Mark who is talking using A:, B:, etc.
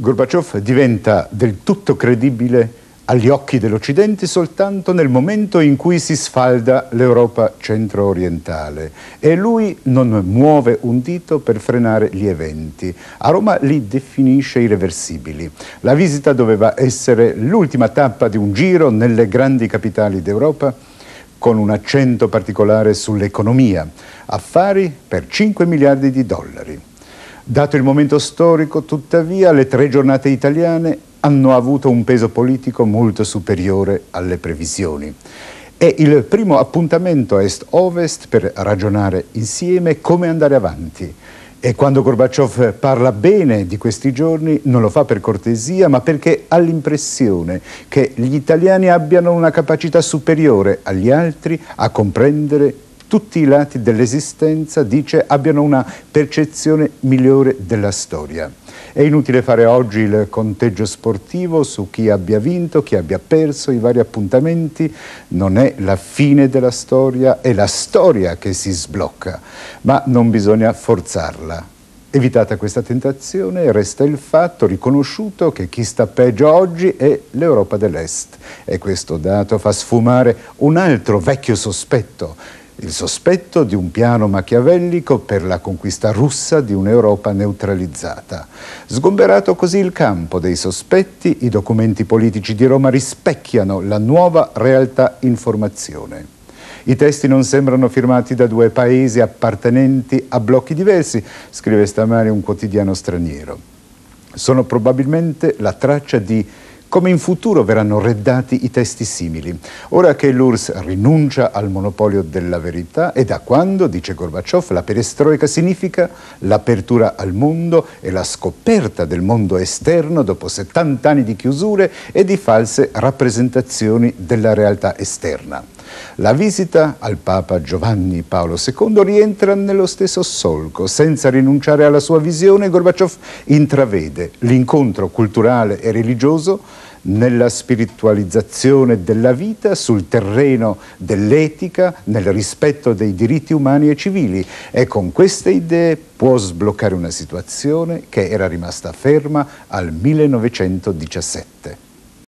A: Gorbaciov diventa del tutto credibile agli occhi dell'Occidente soltanto nel momento in cui si sfalda l'Europa centro-orientale e lui non muove un dito per frenare gli eventi. A Roma li definisce irreversibili. La visita doveva essere l'ultima tappa di un giro nelle grandi capitali d'Europa con un accento particolare sull'economia, affari per 5 miliardi di dollari. Dato il momento storico, tuttavia, le tre giornate italiane hanno avuto un peso politico molto superiore alle previsioni. È il primo appuntamento a est-ovest per ragionare insieme come andare avanti. E quando Gorbaciov parla bene di questi giorni non lo fa per cortesia, ma perché ha l'impressione che gli italiani abbiano una capacità superiore agli altri a comprendere tutti i lati dell'esistenza, dice, abbiano una percezione migliore della storia. È inutile fare oggi il conteggio sportivo su chi abbia vinto, chi abbia perso, i vari appuntamenti. Non è la fine della storia, è la storia che si sblocca, ma non bisogna forzarla. Evitata questa tentazione, resta il fatto riconosciuto che chi sta peggio oggi è l'Europa dell'Est. E questo dato fa sfumare un altro vecchio sospetto, il sospetto di un piano machiavellico per la conquista russa di un'Europa neutralizzata. Sgomberato così il campo dei sospetti, i documenti politici di Roma rispecchiano la nuova realtà informazione. I testi non sembrano firmati da due paesi appartenenti a blocchi diversi, scrive stamani un quotidiano straniero. Sono probabilmente la traccia di come in futuro verranno reddati i testi simili. Ora che l'URSS rinuncia al monopolio della verità e da quando, dice Gorbaciov, la perestroica significa l'apertura al mondo e la scoperta del mondo esterno dopo 70 anni di chiusure e di false rappresentazioni della realtà esterna. La visita al Papa Giovanni Paolo II rientra nello stesso solco. Senza rinunciare alla sua visione, Gorbaciov intravede l'incontro culturale e religioso nella spiritualizzazione della vita, sul terreno dell'etica, nel rispetto dei diritti umani e civili e con queste idee può sbloccare una situazione che era rimasta ferma al 1917.